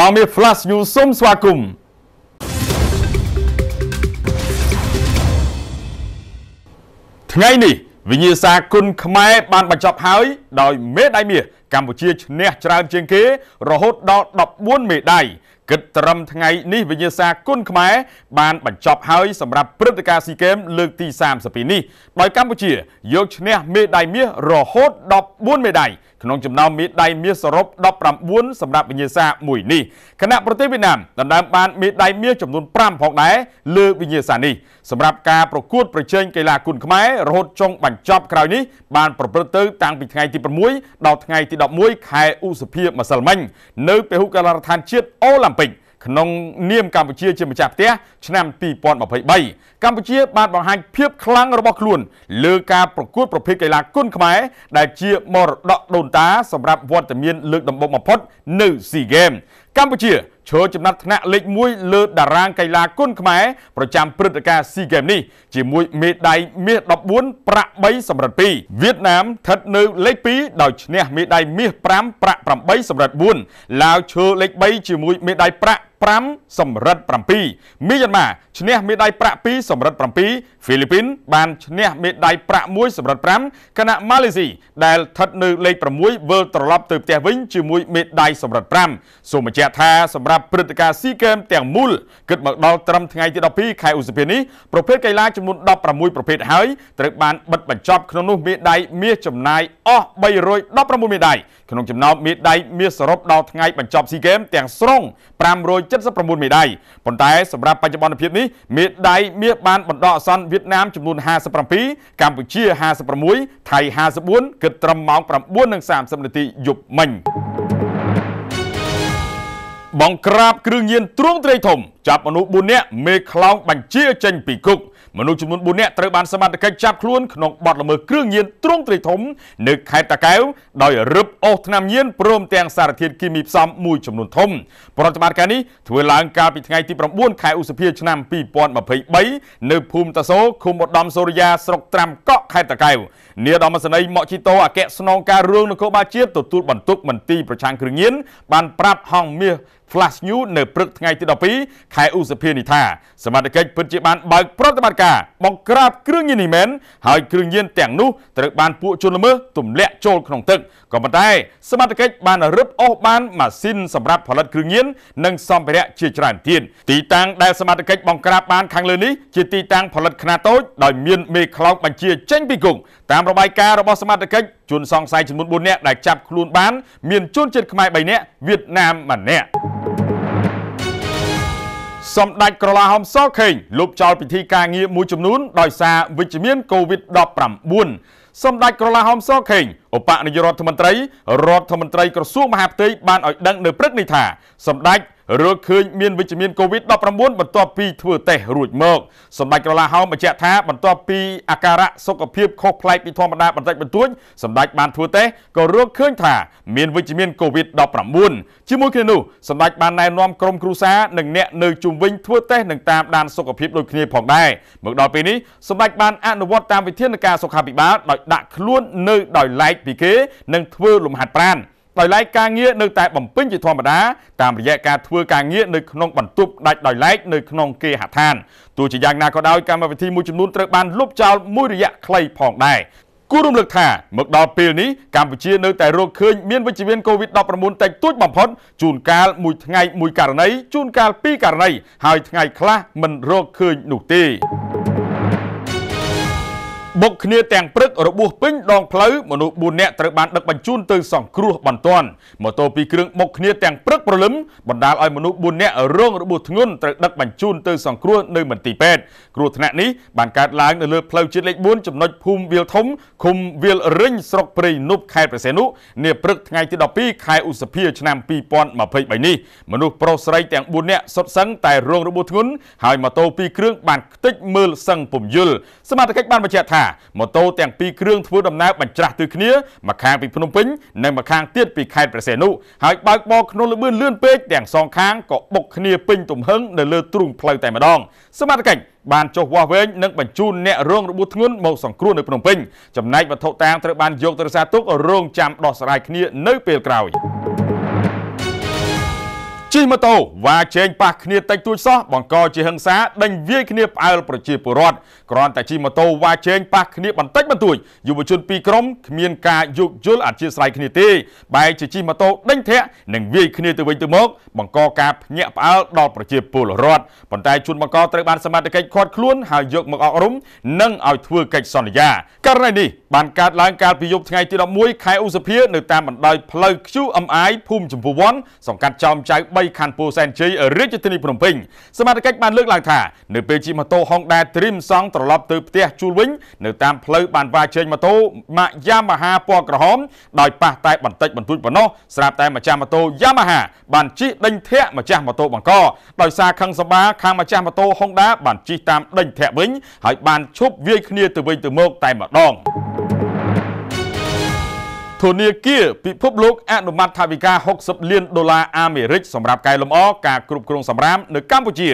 Hami Flash News សូមស្វាគមន៍ថ្ងៃនេះ វិញ្ញាសាគុណខ្មែរ បានបញ្ចប់ហើយ ដោយមេដាយមាសកម្ពុជាឈ្នះច្រើនជាងគេរហូតដល់14មេដាយគិតត្រឹមថ្ងៃនេះវិញ្ញាសាគុនខ្មែរបានបញ្ចប់ហើយសម្រាប់ព្រឹត្តិការណ៍ស៊ីហ្គេមលើកទី32នេះដោយកម្ពុជាយកឈ្នះមេដាយមាសរហូត14មេដាយក្នុងចំណោមមេដាយមាសសរុប19សម្រាប់វិញ្ញាសាមួយនេះគណៈប្រទេសវៀតណាមដណ្ដើមបានមេដាយមាសចំនួន5ផងដែរលើវិញ្ញាសានេះសម្រាប់ការប្រកួតប្រជែងកីឡាគុនខ្មែររហូតចុងបញ្ចប់ក្រោយនេះបានប្រព្រឹត្តទៅតាំងពីថ្ងៃទី6ដល់ថ្ងៃទី11ខែឧសភាម្សិលមិញនៅពហុកីឡដ្ឋានជាតិអូឡ িম্প ពេជ្រក្នុងនាមកម្ពុជាជាម្ចាស់ផ្ទះឆ្នាំ2023កម្ពុជាបានបង្ហាញភាពខ្លាំងរបស់ខ្លួន លើការប្រកួតប្រភេទកីឡាគុនខ្មែរដែលជាមរតកដូនតាសម្រាប់វត្តមានលើកដំបូងបំផុតនៅ SEA Games កម្ពុជាឈរចំណាត់ថ្នាក់លេខ1លើតារាង កីឡាគុនខ្មែរប្រចាំព្រឹត្តិការណ៍ SEA Games នេះជាមួយមេដាយមាស14ប្រាក់3សម្រិត2វៀតណាមស្ថិតនៅលេខ2ដោយឈ្នះមេដាយមាស5ប្រាក់8សម្រិត4ឡាវឈរលេខ3ជាមួយមេដាយប្រាក់5សម្រិត7មីយ៉ាន់ម៉ាឈ្នះមេដាយប្រាក់2សម្រិត7ហ្វីលីពីន បានឈ្នះមេដាយប្រាក់1សម្រិត5ខណៈម៉ាឡេស៊ីដែលស្ថិតនៅលេខ6វិលត្រឡប់ទៅផ្ទះវិញជាមួយមេដាយសម្រិត5សូមបញ្ជាក់ថាសម្រាប់ព្រឹត្តិការណ៍ស៊ីហ្គេមទាំងមូលគិតមកដល់ត្រឹមថ្ងៃទី12ខែឧសភានេះប្រភេទកីឡាចំនួន16ប្រភេទហើយត្រូវបានបិទបញ្ចប់ក្នុងនោះមេដាយមាសចំណាយអស់316មេដាយក្នុងចំណោមមេដាយមាសសរុបដល់ថ្ងៃបញ្ចប់ស៊ីហ្គេមទាំងស្រុង579មេដាយប៉ុន្តែសម្រាប់បច្ចុប្បន្នភាពនេះមេដាយមាសបានបណ្ដោះអាសន្នវៀតណាមចំនួន57កម្ពុជា56ថៃ54គិតត្រឹមម៉ោង9:30នាទីយប់មិញបង្ក្រាបគ្រឿងញៀនទ្រង់ទ្រាយធំចាប់មនុស្ស4នាក់មេខ្លោងបញ្ជាចេញពីគុកមនុស្សចំនួន4នាក់ត្រូវបានសមត្ថកិច្ចចាប់ខ្លួនក្នុងបទល្មើសគ្រឿងញៀនទ្រង់ទ្រាយធំ នៅខេត្តតាកែវដោយរឹបអូសថ្នាំញៀនព្រម ទាំងសារធាតុគីមីផ្សំមួយចំនួនធំប្រតិបត្តិការនេះធ្វើឡើងកាលពីថ្ងៃទី9ខែឧសភាឆ្នាំ2023នៅភូមិតាសូឃុំឧត្តមសូរិយាស្រុកត្រាំកក់ខេត្តតាកែវនាយឧត្តមសេនីយ៍ម៉កជីតូអគ្គស្នងការរឿងនគរបាលជាតិទទួលបន្ទុកមន្ទីរប្រឆាំងគ្រឿងញៀនបានប្រាប់ហងមាស Flash News នៅព្រឹកថ្ងៃទី12ខហែឧសភានីថាសមត្ថកិច្ចពិតជាបានបើកប្រតិបត្តិការបង្ក្រាបគ្រឿងញៀននេះមែនហើយគ្រឿងញៀនទាំងនោះត្រូវបានពួកជនល្មើសទម្លាក់ចូលក្នុងទឹកក៏ប៉ុន្តែសមត្ថកិច្ចបានរឹបអូសបានម៉ាស៊ីនសម្រាប់ផលិតគ្រឿងញៀននិងសម្ភារៈជាច្រើនទៀតទីតាំងដែលសមត្ថកិច្ចបង្ក្រាបបានខាងលើនេះជាទីតាំងផលិតខ្នាតតូចដោយមានមេខ្លោងបញ្ជាចេញពីគុកតាមរបាយការណ៍របស់សមត្ថកិច្ចជនសង្ស័យចំនួន4នាក់ដែលចាប់ខ្លួនបានមានជនជាតិខ្មែរ3នាក់វៀតណាម1នាក់សម្ដេចក្រឡាហោមសខេងលុបចោលពិធីការងារមួយចំនួនដោយសារវិជ្ជមានកូវីដ -19 សម្ដេចក្រឡាហោមសខេងឧបនាយករដ្ឋមន្ត្រីរដ្ឋមន្ត្រីក្រសួងមហាផ្ទៃបានឲ្យដឹងនៅព្រឹកនេះថាសម្ដេចរកឃើញមានវិជ្ជមានកូវីដ19បន្ទាប់ពីធ្វើតេស្តរួចមកសម្ដេចក្រឡាហោមបញ្ជាក់ថាបន្ទាប់ពីអាការៈសុខភាពខុសប្លែកពីធម្មតាបន្តិចបន្តួចសម្ដេចបានធ្វើតេស្តក៏រកឃើញថាមាន វិជ្ជមានកូវីដ19ជាមួយគ្នានោះសម្ដេចបានណែនាំក្រុមគ្រួសារនិងអ្នកនៅជុំវិញធ្វើតេស្តនិងតាមដានសុខភាពដូចគ្នាផងដែរមកដល់ពេលនេះសម្ដេចបានអនុវត្តតាមវិធានការសុខាភិបាលដោយដាក់ខ្លួននៅដោយឡែកពីគេនិងធ្វើលំហាត់ប្រាណ។ដោយឡែកការងារនៅតែបំពេញជាធម្មតាតាមរយៈការធ្វើការងារនៅក្នុងបន្ទប់ដាច់ដោយឡែកនៅក្នុងគេហដ្ឋានទោះជាយ៉ាងណាក៏ដោយកម្មវិធីមួយចំនួនត្រូវបានលុបចោលមួយរយៈខ្លីផងដែរគូរំលឹកថា មកដល់ពេលនេះកម្ពុជានៅតែរកឃើញមានវិជ្ជមានកូវីដ -19 តិចតួចបំផុតជួនកាលមួយថ្ងៃមួយករណីជួនកាលពីរករណីហើយថ្ងៃខ្លះមិនរកឃើញនោះទេបុកគ្នាទាំងព្រឹករបួសពេញដងផ្លូវមនុស្ស4នាក់ត្រូវបានដឹកបញ្ជូនទៅសង្គ្រោះបន្ទាន់ម៉ូតូពីរគ្រឿងបុកគ្នាទាំងព្រឹកព្រលឹមបណ្ដាលឲ្យមនុស្ស4នាក់រងរបួសធ្ងន់ត្រូវដឹកបញ្ជូនទៅសង្គ្រោះនៅមន្ទីរពេទ្យគ្រោះថ្នាក់នេះបានកើតឡើងនៅលើផ្លូវជាតិលេខ4ចំណុចភូមិវាលធំឃុំវាលរិញស្រុកព្រៃនប់ខេត្តប្រសេនុនាព្រឹកថ្ងៃទី12ខែឧសភាឆ្នាំ2023នេះមនុស្សប្រុសស្រីទាំង4នាក់សុទ្ធសឹងតែរងរបួសធ្ងន់ហើយម៉ូតូពីរគ្រឿងបានខ្ទេចមើលសឹងពុំយល់សមាជិកបានបញ្ជាក់ថាម៉ូតូទាំងពីរគ្រឿងធ្វើដំណើរបញ្ច្រាស់ទិគ្នាម្ខាងពីភ្នំពេញនិងម្ខាងទៀតពីខេត្តព្រះសីហនុហើយបើកបោក្នុងលបឿនលឿនពេកទាំងសងខាងក៏បុកគ្នាពេញទំហឹងនៅលើទ្រូងផ្លូវតែម្ដង សមត្ថកិច្ចបានចុះវាស់វែងនិងបញ្ជូនអ្នករងរបួសធ្ងន់មកសង្គ្រោះនៅភ្នំពេញចំណែកវត្ថុតាងត្រូវបានយកទៅរក្សាទុករងចាំដោះស្រាយគ្នានៅពេលក្រោយ។ជិះម៉ូតូវ៉ាជែងប៉ះគ្នាតិចតួចសោះបង្កជាហិង្សាដេញវាយគ្នាផ្អើលប្រជា ពលរដ្ឋគ្រាន់តែជិះម៉ូតូវ៉ាជែងប៉ះគ្នាបន្តិចបន្តួចយុវជនពីរក្រុមគ្មានការយោគយល់អធិស្ស្រ័យគ្នាទេបែរជាជិះម៉ូតូដេញធាក់និងវាយគ្នាទៅវិញទៅមកបង្កការភ្ញាក់ផ្អើលដល់ប្រជាពលរដ្ឋប៉ុន្តែជនបង្កត្រូវបានសមត្ថកិច្ចឃាត់ខ្លួនហើយយកមកអករុំនិងឲ្យធ្វើកិច្ចសន្យាករណីនេះបានកើតឡើងកាលពីយប់ថ្ងៃទី11ខែឧសភានៅតាមបណ្ដោយផ្លូវ QMI ភូមិចម្ពោះវ័នសង្កាត់ចោមចៅ3ខណ្ឌពោធិ៍សែនជ័យរាជធានីភ្នំពេញសមាជិកបានលើកឡើងថានៅពេលជិះម៉ូតូ Honda Dream សង់ត្រឡប់ទៅផ្ទះជួលវិញនៅតាមផ្លូវបានវាយជែងម៉ូតូម៉ាក Yamaha ពណ៌ក្រហមដោយប៉ះតែបន្តិចបន្តួចប៉ុណ្ណោះស្រាប់តែម្ចាស់ម៉ូតូ Yamaha បានជិះដេញធាក់ម្ចាស់ម៉ូតូបង្កដោយសារខឹងសម្បាខាងម្ចាស់ម៉ូតូ Honda បានជិះតាមដេញធាក់វិញ ហើយបានឈប់វាយគ្នាទៅវិញទៅមកតែម្ដងធនាគារពិភពលោកអនុម័តថវិកា60លានដុល្លារអាមេរិកសម្រាប់កែលម្អការគ្រប់គ្រងសម្រាមនៅកម្ពុជា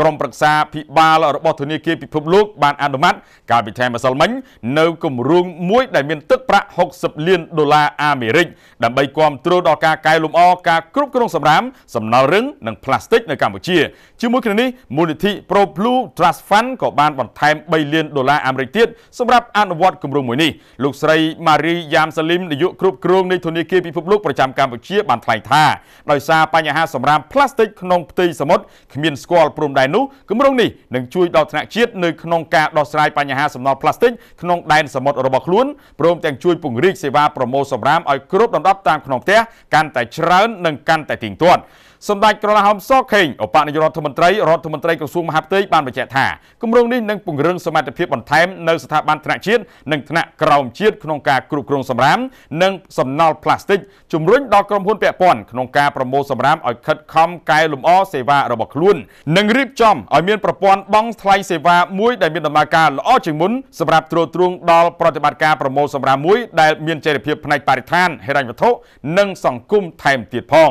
ក្រុមប្រឹក្សាភិបាលរបស់ធនាគារពិភពលោកបានអនុម័តកាលពីខែម្សិលមិញនៅគម្រោងមួយដែលមានទឹកប្រាក់60លានដុល្លារអាមេរិកដើម្បីគាំទ្រដល់ការកែលម្អការគ្រប់គ្រងសម្រាមសំណល់រឹងនិងផ្លាស្ទិកនៅកម្ពុជាជាមួយគ្នានេះមូលនិធិ Pro Blue Trust Fund ក៏បានបន្ថែម3លានដុល្លារអាមេរិកទៀតសម្រាប់អនុវត្តគម្រោងមួយនេះលោកស្រី Marie Yam Salim នាយកកគ្រប់គ្រងនៃធនាគារពិភពលោកប្រចាំកម្ពុជាបានថ្លែងថាដោយសារបញ្ហាសម្រាមផ្លាស្ទិកក្នុងផ្ទៃសមុទ្រគ្មានស្គាល់ព្រំដែននោះគម្រោងនេះនឹងជួយដល់ថ្នាក់ជាតិនៅក្នុងការដោះស្រាយបញ្ហាសំណល់ផ្លាស្ទិកក្នុងដែនសមុទ្ររបស់ខ្លួនព្រមទាំងជួយពង្រីកសេវាប្រមូលសម្រាមឲ្យគ្រប់ដណ្ដប់តាមក្នុងផ្ទះកាន់តែច្រើននិងកាន់តែទៀងទាត់សម្ដេចក្រឡាហោមសខេងឧបនាយករដ្ឋមន្ត្រីរដ្ឋមន្ត្រីក្រសួងមហាផ្ទៃបានបញ្ជាក់ថាគម្រោងនេះនឹងពង្រឹងសមត្ថភាពបន្ថែមនៅស្ថាប័នថ្នាក់ជាតិនិងថ្នាក់ក្រោមជាតិក្នុងការគ្រប់គ្រងសំរាមនិងសំណល់ផ្លាស្ទិកជំរុញដល់ក្រុមហ៊ុនពាក់ព័ន្ធក្នុងការប្រមូលសំរាមឲ្យខិតខំកែលម្អសេវារបស់ខ្លួននិងរៀបចំឲ្យមានប្រព័ន្ធបង់ថ្លៃសេវាមួយដែលមានដំណើរការល្អជាងមុនសម្រាប់ត្រួតត្រងដល់ប្រតិបត្តិការប្រមូលសំរាមមួយដែលមានចីរភាពផ្នែកបរិស្ថានហិរញ្ញវត្ថុនិងសង្គមថែមទៀតផង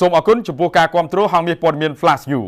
សូមអរគុណចំពោះចំពោះការគ្រប់គ្រងហងមាសព័ត៌មាន Flash You